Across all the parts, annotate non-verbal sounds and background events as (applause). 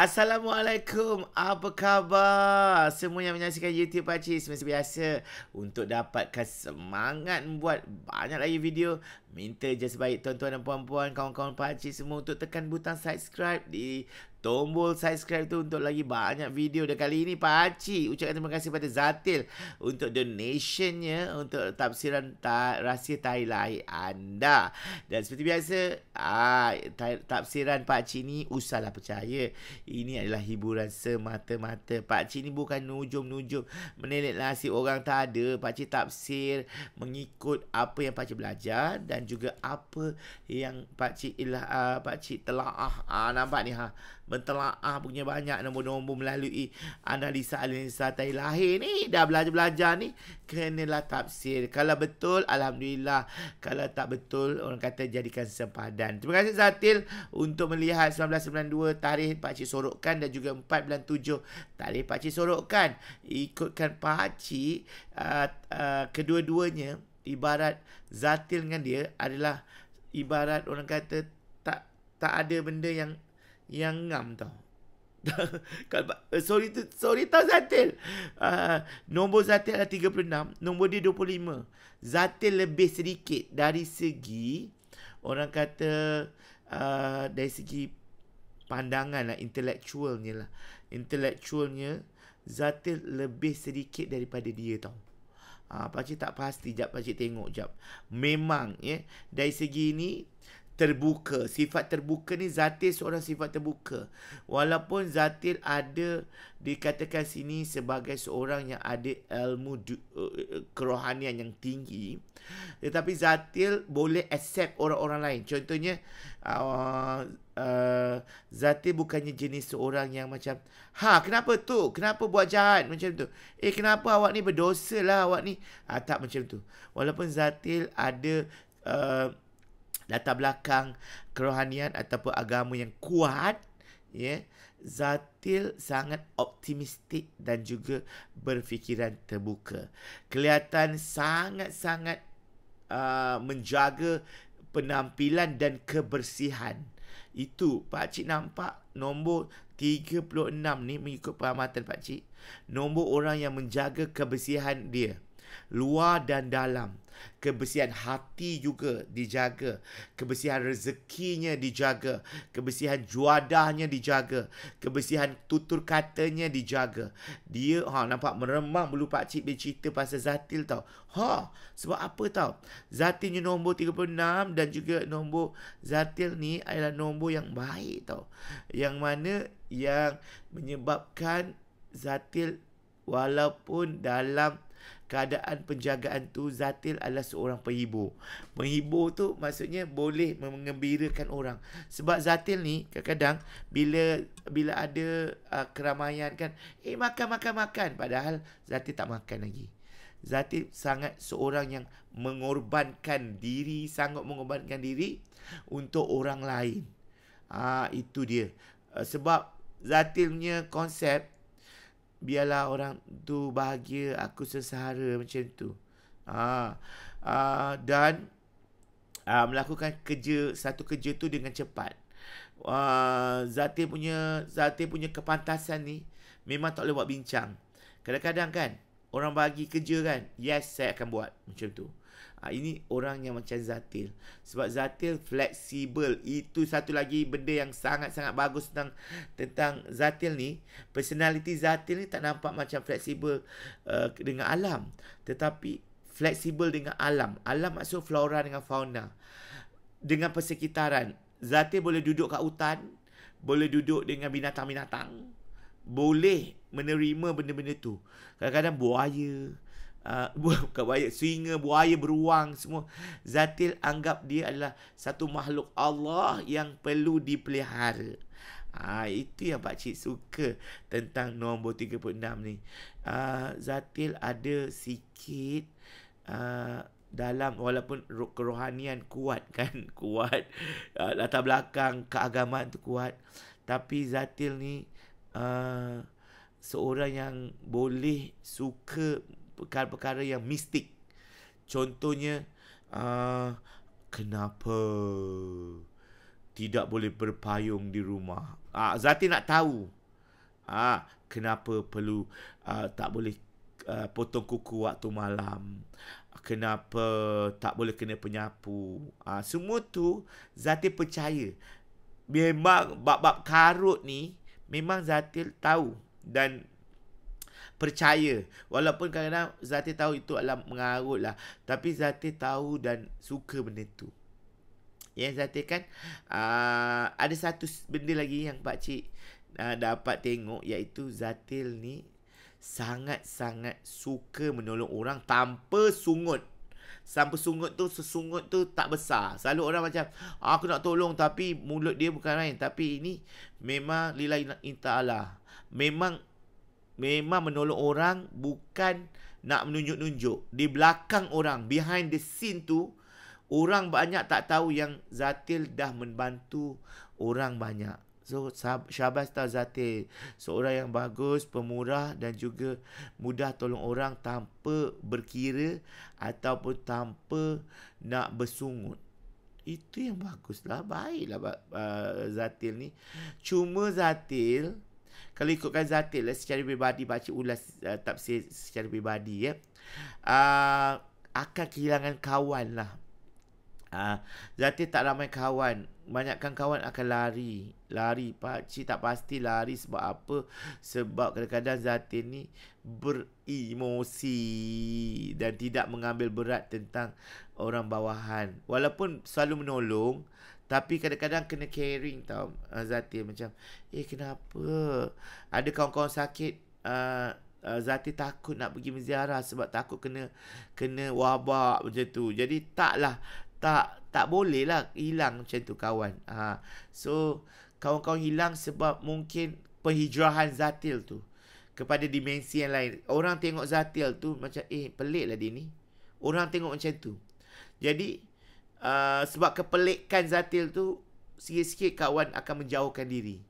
Assalamualaikum, apa khabar semua yang menyaksikan YouTube Pakcik Seperti biasa, untuk dapatkan semangat buat banyak lagi video Minta just baik tuan-tuan dan puan-puan, kawan-kawan Pakcik semua Untuk tekan butang subscribe di tombol subscribe tu untuk lagi banyak video dan kali ini pakcik ucapkan terima kasih kepada Zatil untuk donationnya untuk tafsiran ta- rahsia tahi lahir anda dan seperti biasa ah tafsiran pakcik ni usahlah percaya ini adalah hiburan semata-mata pakcik ni bukan nujum-nujum menelit nasib orang tak ada pakcik tafsir mengikut apa yang pakcik belajar dan juga apa yang pakcik ilah, aa, pakcik telah ah, ah, nampak ni ha mentelaah punya banyak nombor-nombor melalui analisa-analisa tahir lahir ni dah belajar-belajar ni lah tafsir kalau betul Alhamdulillah kalau tak betul orang kata jadikan sempadan terima kasih Zatil untuk melihat 1992 tarikh Pakcik Sorokkan dan juga 497 tarikh Pakcik Sorokkan ikutkan Pakcik uh, uh, kedua-duanya ibarat Zatil dengan dia adalah ibarat orang kata tak tak ada benda yang yang ngam tau. (laughs) Eh, sorry tu sorry tau Zatil. Uh, nombor Zatil adalah 36, nombor dia 25. Zatil lebih sedikit dari segi orang kata uh, dari segi pandangan lah, intellectualnya lah. Intellectualnya, Zatil lebih sedikit daripada dia tau. Ha, pakcik tak pasti, jap pakcik tengok jap. Memang, ya, dari segi ini terbuka. Sifat terbuka ni Zatil seorang sifat terbuka. Walaupun Zatil ada dikatakan sini sebagai seorang yang ada ilmu du, uh, kerohanian yang tinggi, tetapi Zatil boleh accept orang-orang lain. Contohnya uh, uh, Zatil bukannya jenis seorang yang macam, "Ha, kenapa tu? Kenapa buat jahat?" macam tu. "Eh, kenapa awak ni berdosa lah awak ni?" Ah, tak macam tu. Walaupun Zatil ada uh, latar belakang kerohanian ataupun agama yang kuat ya Zatil sangat optimistik dan juga berfikiran terbuka kelihatan sangat-sangat uh, menjaga penampilan dan kebersihan itu pak cik nampak nombor 36 ni mengikut peramatan pak cik nombor orang yang menjaga kebersihan dia luar dan dalam. Kebersihan hati juga dijaga. Kebersihan rezekinya dijaga. Kebersihan juadahnya dijaga. Kebersihan tutur katanya dijaga. Dia ha, nampak meremang bulu pakcik dia cerita pasal Zatil tau. Ha, sebab apa tau? Zatil ni nombor 36 dan juga nombor Zatil ni adalah nombor yang baik tau. Yang mana yang menyebabkan Zatil walaupun dalam keadaan penjagaan tu Zatil adalah seorang penghibur. Penghibur tu maksudnya boleh mengembirakan orang. Sebab Zatil ni kadang-kadang bila bila ada uh, keramaian kan, eh makan makan makan padahal Zatil tak makan lagi. Zatil sangat seorang yang mengorbankan diri, sangat mengorbankan diri untuk orang lain. Ah uh, itu dia. Uh, sebab Zatil punya konsep biarlah orang tu bahagia aku sengsara macam tu ah ah dan ah, melakukan kerja satu kerja tu dengan cepat ah, zati punya zati punya kepantasan ni memang tak boleh buat bincang kadang-kadang kan orang bagi kerja kan yes saya akan buat macam tu Ha, ini orang yang macam Zatil. Sebab Zatil fleksibel. Itu satu lagi benda yang sangat-sangat bagus tentang tentang Zatil ni. personality Zatil ni tak nampak macam fleksibel uh, dengan alam. Tetapi fleksibel dengan alam. Alam maksud flora dengan fauna. Dengan persekitaran. Zatil boleh duduk kat hutan. Boleh duduk dengan binatang-binatang. Boleh menerima benda-benda tu. Kadang-kadang Buaya uh, (laughs) bukan buaya singa buaya beruang semua zatil anggap dia adalah satu makhluk Allah yang perlu dipelihara ha, itu yang Pak Cik suka tentang nombor 36 ni. Uh, Zatil ada sikit uh, dalam walaupun kerohanian kuat kan (laughs) kuat uh, latar belakang keagamaan tu kuat tapi Zatil ni uh, seorang yang boleh suka perkara-perkara yang mistik. Contohnya, uh, kenapa tidak boleh berpayung di rumah? Uh, Zati nak tahu uh, kenapa perlu uh, tak boleh uh, potong kuku waktu malam. Kenapa tak boleh kena penyapu. Uh, semua tu Zati percaya. Memang bab-bab karut ni memang Zati tahu. Dan percaya walaupun kadang-kadang Zati tahu itu adalah mengarut lah tapi Zati tahu dan suka benda tu yang Zati kan uh, ada satu benda lagi yang Pak Cik uh, dapat tengok iaitu Zatil ni sangat-sangat suka menolong orang tanpa sungut Sampai sungut tu sesungut tu tak besar. Selalu orang macam ah, aku nak tolong tapi mulut dia bukan lain tapi ini memang lillahi taala. Memang memang menolong orang bukan nak menunjuk-nunjuk di belakang orang behind the scene tu orang banyak tak tahu yang Zatil dah membantu orang banyak so syabas tau Zatil seorang yang bagus pemurah dan juga mudah tolong orang tanpa berkira ataupun tanpa nak bersungut itu yang baguslah baiklah uh, Zatil ni cuma Zatil kalau ikutkan zatil lah secara pribadi baca ulas uh, tafsir secara pribadi ya uh, akan kehilangan kawan lah uh, ah, zatil tak ramai kawan banyakkan kawan akan lari lari pak tak pasti lari sebab apa sebab kadang-kadang zatil ni beremosi dan tidak mengambil berat tentang orang bawahan walaupun selalu menolong tapi kadang-kadang kena caring tau uh, Zati macam Eh kenapa Ada kawan-kawan sakit uh, uh Zati takut nak pergi menziarah sebab takut kena kena wabak macam tu. Jadi taklah tak tak boleh lah hilang macam tu kawan. Ha. So kawan-kawan hilang sebab mungkin penghijrahan Zatil tu kepada dimensi yang lain. Orang tengok Zatil tu macam eh pelik lah dia ni. Orang tengok macam tu. Jadi uh, sebab kepelikan Zatil tu sikit-sikit kawan akan menjauhkan diri.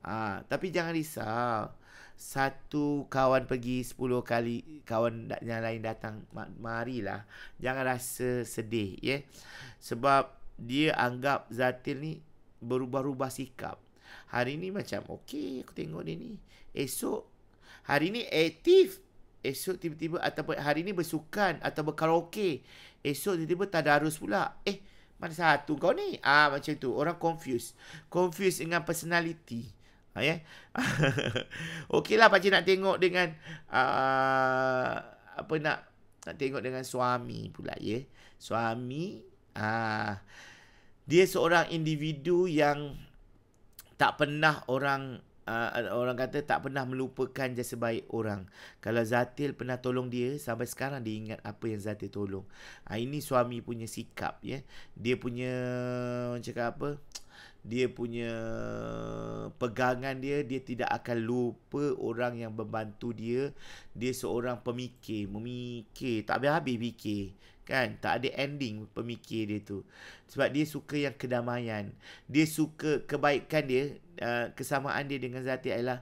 Uh, tapi jangan risau. Satu kawan pergi 10 kali kawan yang lain datang marilah. Jangan rasa sedih ya. Yeah? Sebab dia anggap Zatil ni berubah-ubah sikap. Hari ni macam okey aku tengok dia ni. Esok hari ni aktif Esok tiba-tiba ataupun hari ni bersukan atau berkaraoke. Esok tiba-tiba tak ada arus pula. Eh, mana satu kau ni? Ah macam tu. Orang confused. Confused dengan personality. Ha, ya. Yeah? (laughs) Okeylah pak cik nak tengok dengan uh, apa nak nak tengok dengan suami pula ya. Yeah? Suami ah uh, dia seorang individu yang tak pernah orang uh, orang kata tak pernah melupakan jasa baik orang. Kalau Zatil pernah tolong dia, sampai sekarang dia ingat apa yang Zatil tolong. Uh, ini suami punya sikap ya. Dia punya cakap apa? Dia punya pegangan dia dia tidak akan lupa orang yang membantu dia. Dia seorang pemikir, memikir tak habis-habis fikir kan tak ada ending pemikir dia tu sebab dia suka yang kedamaian dia suka kebaikan dia uh, kesamaan dia dengan Zati ialah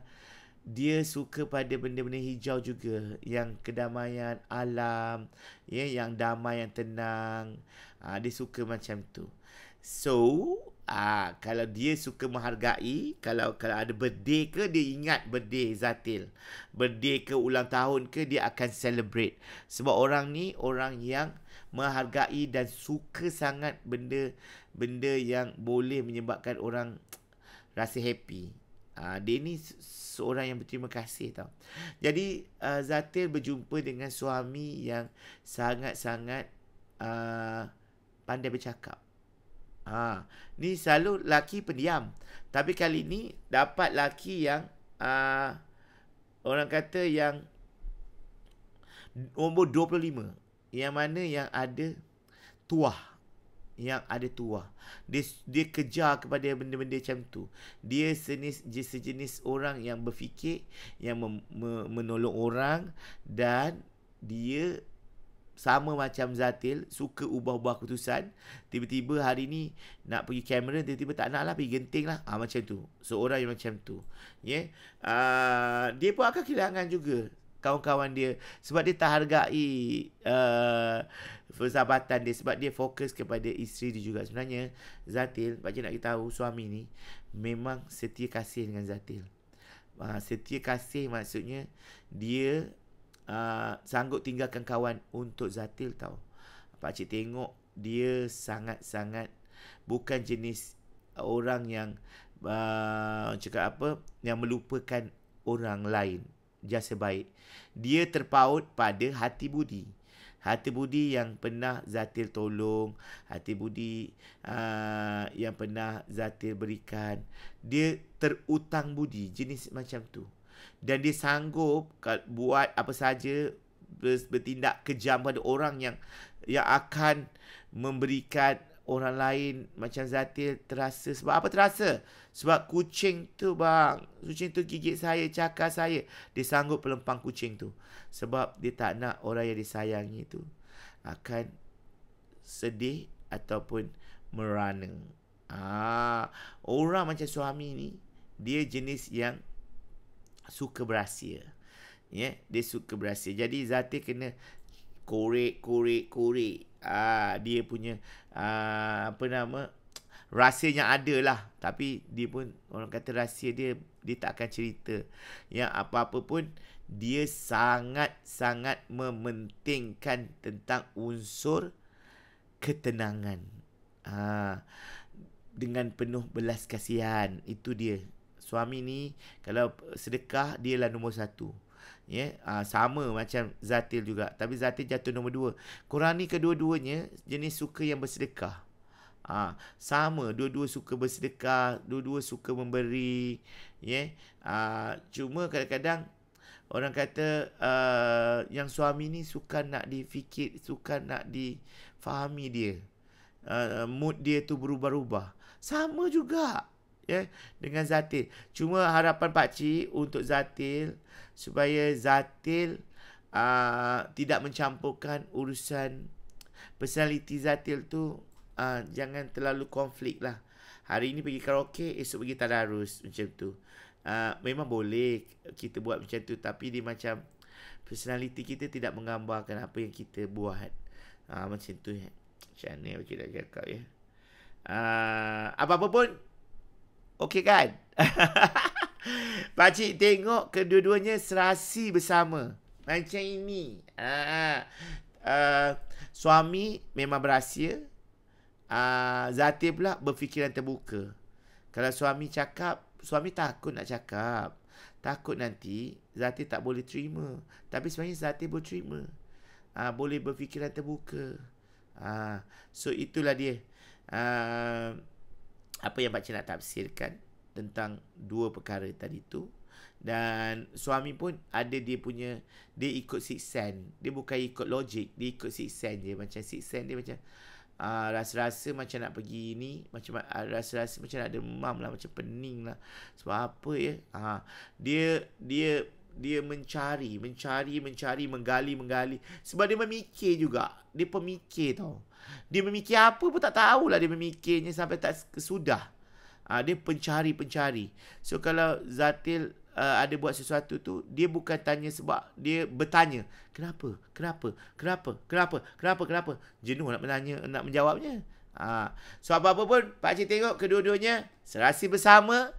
dia suka pada benda-benda hijau juga yang kedamaian alam ya yeah, yang damai yang tenang uh, dia suka macam tu so Ah, kalau dia suka menghargai, kalau kalau ada birthday ke dia ingat birthday Zatil. Birthday ke ulang tahun ke dia akan celebrate. Sebab orang ni orang yang menghargai dan suka sangat benda benda yang boleh menyebabkan orang rasa happy. Uh, dia ni seorang yang berterima kasih tau. Jadi uh, ah, Zatir berjumpa dengan suami yang sangat-sangat uh, pandai bercakap. Ha, ni selalu laki pendiam. Tapi kali ni dapat laki yang uh, orang kata yang umur 25. Yang mana yang ada tuah yang ada tuah. Dia dia kejar kepada benda-benda macam tu. Dia jenis sejenis orang yang berfikir yang mem, me, menolong orang dan dia sama macam Zatil suka ubah-ubah keputusan tiba-tiba hari ni nak pergi kamera tiba-tiba tak nak lah pergi genting lah ha, macam tu seorang yang macam tu yeah. Ya? uh, dia pun akan kehilangan juga kawan-kawan dia sebab dia tak hargai uh, persahabatan dia sebab dia fokus kepada isteri dia juga sebenarnya Zatil baca nak kita tahu suami ni memang setia kasih dengan Zatil uh, setia kasih maksudnya dia uh, sanggup tinggalkan kawan untuk Zatil tau Pakcik tengok dia sangat-sangat bukan jenis orang yang uh, cakap apa yang melupakan orang lain jasa baik dia terpaut pada hati budi Hati budi yang pernah Zatil tolong Hati budi uh, yang pernah Zatil berikan Dia terutang budi jenis macam tu Dan dia sanggup buat apa saja Bertindak kejam pada orang yang Yang akan memberikan orang lain Macam Zatil terasa Sebab apa terasa? Sebab kucing tu bang, kucing tu gigit saya, cakar saya. Dia sanggup pelempang kucing tu. Sebab dia tak nak orang yang disayangi tu akan sedih ataupun merana. Ah, orang macam suami ni, dia jenis yang suka berahsia. Ya, yeah? dia suka berahsia. Jadi Zati kena korek, korek, korek. Ah, dia punya ah, apa nama? rahsia yang ada lah. Tapi dia pun orang kata rahsia dia dia tak akan cerita. Yang apa-apa pun dia sangat-sangat mementingkan tentang unsur ketenangan. Ha, dengan penuh belas kasihan. Itu dia. Suami ni kalau sedekah dia lah nombor satu. Ya, yeah, ha, sama macam Zatil juga. Tapi Zatil jatuh nombor dua. Korang ni kedua-duanya jenis suka yang bersedekah. Ha, sama dua-dua suka bersedekah, dua-dua suka memberi, ya. Yeah? Ha, cuma kadang-kadang orang kata uh, yang suami ni suka nak difikir, suka nak difahami dia. Uh, mood dia tu berubah-ubah. Sama juga ya yeah, dengan Zatil. Cuma harapan pak cik untuk Zatil supaya Zatil uh, tidak mencampurkan urusan personaliti Zatil tu uh, jangan terlalu konflik lah. Hari ini pergi karaoke, esok pergi tadarus macam tu. Uh, memang boleh kita buat macam tu tapi dia macam personality kita tidak menggambarkan apa yang kita buat. Uh, macam tu ya. Macam ni aku nak cakap ya. Uh, apa-apa pun okey kan? (laughs) Pakcik tengok kedua-duanya serasi bersama. Macam ini. Uh, uh, suami memang berhasil. Ah, Zatir pula berfikiran terbuka. Kalau suami cakap, suami takut nak cakap. Takut nanti Zatir tak boleh terima. Tapi sebenarnya Zatir boleh terima. Uh, boleh berfikiran terbuka. Uh, so itulah dia. Uh, apa yang Pakcik nak tafsirkan tentang dua perkara tadi tu. Dan suami pun ada dia punya Dia ikut six sense Dia bukan ikut logik Dia ikut six sense je Macam six sense dia macam uh, rasa-rasa macam nak pergi ni macam uh, rasa-rasa macam nak demam lah macam pening lah sebab apa ya uh, dia dia dia mencari mencari mencari menggali menggali sebab dia memikir juga dia pemikir tau dia memikir apa pun tak tahulah dia memikirnya sampai tak kesudah uh, dia pencari pencari so kalau zatil uh, ada buat sesuatu tu dia bukan tanya sebab dia bertanya kenapa kenapa kenapa kenapa kenapa kenapa jenuh nak menanya nak menjawabnya ha. so apa apa pun pakcik tengok kedua-duanya serasi bersama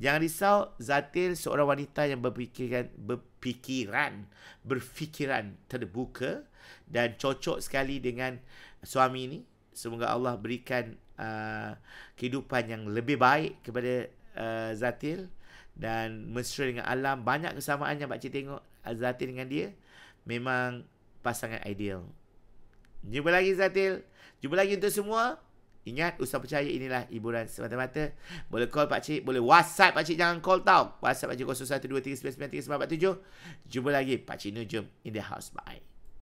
jangan risau Zatil seorang wanita yang berfikiran berfikiran berfikiran terbuka dan cocok sekali dengan suami ni semoga Allah berikan uh, kehidupan yang lebih baik kepada uh, Zatil dan mesra dengan alam banyak kesamaannya pak cik tengok Zatil dengan dia memang pasangan ideal jumpa lagi Zatil jumpa lagi untuk semua ingat usah percaya inilah hiburan semata-mata boleh call pak cik boleh whatsapp pak cik jangan call tau whatsapp pak cik 0123993947 jumpa lagi pak cik nujum in the house bye